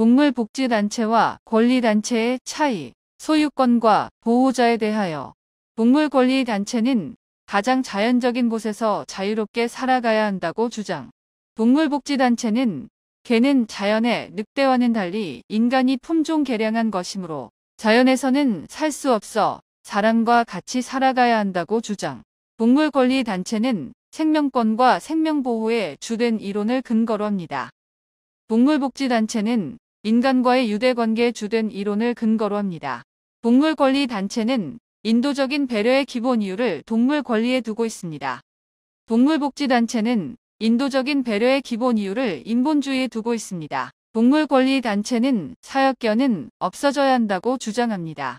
동물복지단체와 권리단체의 차이, 소유권과 보호자에 대하여 동물권리단체는 가장 자연적인 곳에서 자유롭게 살아가야 한다고 주장. 동물복지단체는 개는 자연의 늑대와는 달리 인간이 품종 개량한 것이므로 자연에서는 살 수 없어 사람과 같이 살아가야 한다고 주장. 동물권리단체는 생명권과 생명보호의 주된 이론을 근거로 합니다. 동물복지단체는 인간과의 유대관계에 주된 이론을 근거로 합니다. 동물 권리 단체는 인도적인 배려의 기본 이유를 동물 권리에 두고 있습니다. 동물복지단체는 인도적인 배려의 기본 이유를 인본주의에 두고 있습니다. 동물권리단체는 사역견은 없어져야 한다고 주장합니다.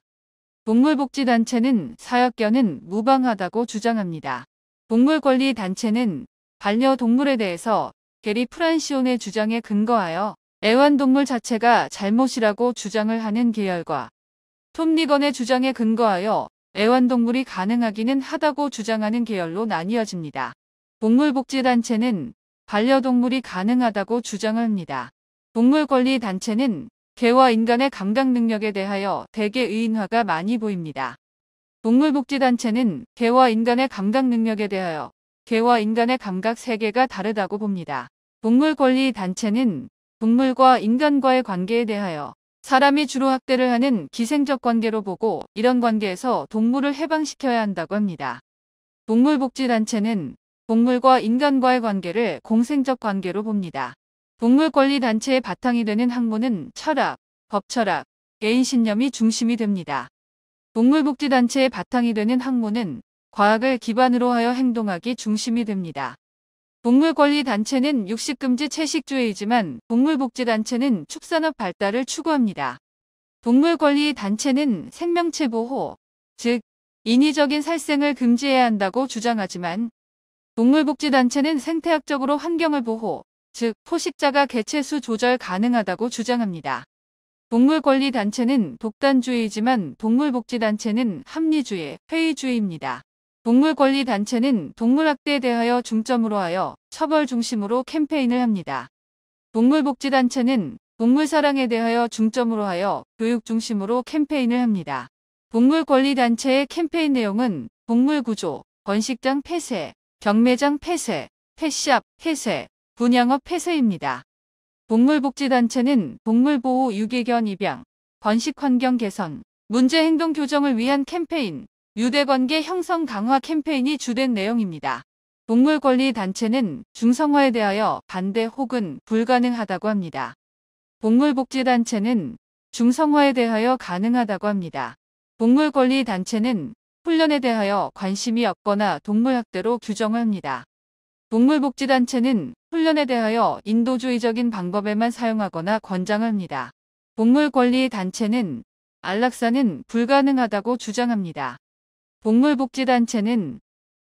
동물복지단체는 사역견은 무방하다고 주장합니다. 동물권리단체는 반려동물에 대해서 게리 프란시온의 주장에 근거하여 애완동물 자체가 잘못이라고 주장을 하는 계열과 톱니건의 주장에 근거하여 애완동물이 가능하기는 하다고 주장하는 계열로 나뉘어집니다. 동물복지단체는 반려동물이 가능하다고 주장을 합니다. 동물권리단체는 개와 인간의 감각 능력에 대하여 대개 의인화가 많이 보입니다. 동물복지단체는 개와 인간의 감각 능력에 대하여 개와 인간의 감각 세계가 다르다고 봅니다. 동물권리단체는 동물과 인간과의 관계에 대하여 사람이 주로 학대를 하는 기생적 관계로 보고 이런 관계에서 동물을 해방시켜야 한다고 합니다. 동물복지단체는 동물과 인간과의 관계를 공생적 관계로 봅니다. 동물권리단체의 바탕이 되는 학문은 철학, 법철학, 개인신념이 중심이 됩니다. 동물복지단체의 바탕이 되는 학문은 과학을 기반으로 하여 행동하기 중심이 됩니다. 동물권리단체는 육식금지 채식주의이지만 동물복지단체는 축산업 발달을 추구합니다. 동물권리단체는 생명체 보호, 즉 인위적인 살생을 금지해야 한다고 주장하지만 동물복지단체는 생태학적으로 환경을 보호, 즉 포식자가 개체수 조절 가능하다고 주장합니다. 동물권리단체는 독단주의이지만 동물복지단체는 합리주의, 회의주의입니다. 동물권리단체는 동물학대에 대하여 중점으로 하여 처벌 중심으로 캠페인을 합니다. 동물복지단체는 동물사랑에 대하여 중점으로 하여 교육 중심으로 캠페인을 합니다. 동물권리단체의 캠페인 내용은 동물구조, 번식장 폐쇄, 경매장 폐쇄, 펫샵 폐쇄, 분양업 폐쇄입니다. 동물복지단체는 동물보호 유기견 입양, 번식환경 개선, 문제행동 교정을 위한 캠페인, 유대관계 형성 강화 캠페인이 주된 내용입니다. 동물 권리 단체는 중성화에 대하여 반대 혹은 불가능하다고 합니다. 동물복지단체는 중성화에 대하여 가능하다고 합니다. 동물 권리 단체는 훈련에 대하여 관심이 없거나 동물학대로 규정합니다. 동물복지단체는 훈련에 대하여 인도주의적인 방법에만 사용하거나 권장합니다. 동물 권리 단체는 안락사는 불가능하다고 주장합니다. 동물복지단체는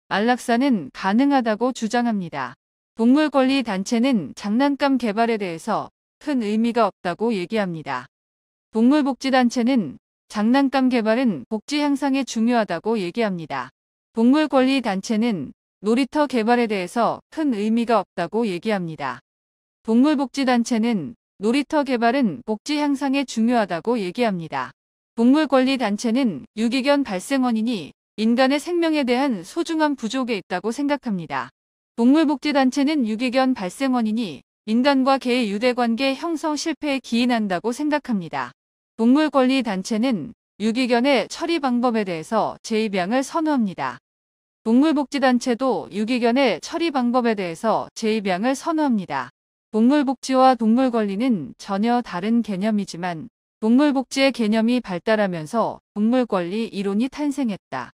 안락사는 가능하다고 주장합니다. 동물권리단체는 장난감 개발에 대해서 큰 의미가 없다고 얘기합니다. 동물복지단체는 장난감 개발은 복지 향상에 중요하다고 얘기합니다. 동물권리단체는 놀이터 개발에 대해서 큰 의미가 없다고 얘기합니다. 동물복지단체는 놀이터 개발은 복지 향상에 중요하다고 얘기합니다. 동물권리단체는 유기견 발생 원인이 인간의 생명에 대한 소중한 부족에 있다고 생각합니다. 동물복지단체는 유기견 발생 원인이 인간과 개의 유대관계 형성 실패에 기인한다고 생각합니다. 동물권리단체는 유기견의 처리 방법에 대해서 재입양을 선호합니다. 동물복지단체도 유기견의 처리 방법에 대해서 재입양을 선호합니다. 동물복지와 동물권리는 전혀 다른 개념이지만 동물복지의 개념이 발달하면서 동물권리 이론이 탄생했다.